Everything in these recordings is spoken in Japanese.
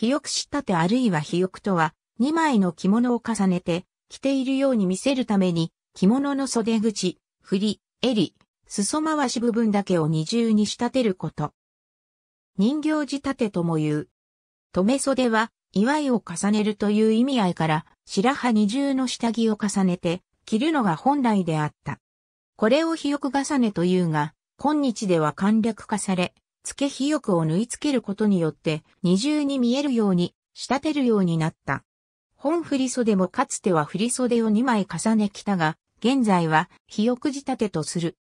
肥沃仕立てあるいは肥沃とは、2枚の着物を重ねて、着ているように見せるために、着物の袖口、振り、襟、裾回し部分だけを二重に仕立てること。人形仕立てとも言う。留袖は、祝いを重ねるという意味合いから、白羽二重の下着を重ねて、着るのが本来であった。これを肥沃重ねというが、今日では簡略化され、付け火翼を縫い付けることによって二重に見えるように仕立てるようになった。本振袖もかつては振袖を2枚重ね着たが、現在は火翼仕立てとする。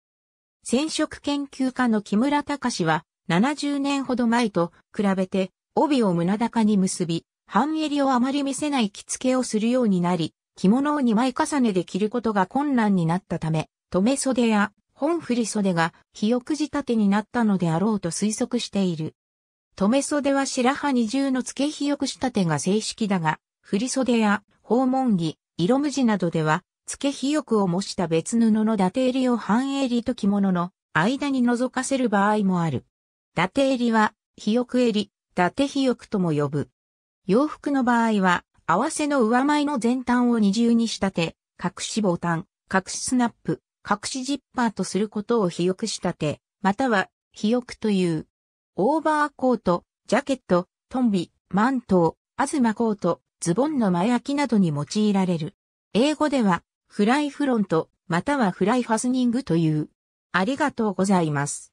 染色研究家の木村隆は70年ほど前と比べて帯を胸高に結び、半襟をあまり見せない着付けをするようになり、着物を2枚重ねで着ることが困難になったため、留袖や本振袖が肥沃仕立てになったのであろうと推測している。留袖は白羽二重の付け肥沃仕立てが正式だが、振袖や訪問着、色無地などでは、付け肥沃を模した別布の伊達襟を半襟と着物の間に覗かせる場合もある。伊達襟は、肥沃襟、伊達肥沃とも呼ぶ。洋服の場合は、合わせの上前の前端を二重に仕立て、隠しボタン、隠しスナップ、隠しジッパーとすることを肥沃仕立て、または肥沃という。オーバーコート、ジャケット、トンビ、マントー、アズマコート、ズボンの前開きなどに用いられる。英語では、フライフロント、またはフライファスニングという。ありがとうございます。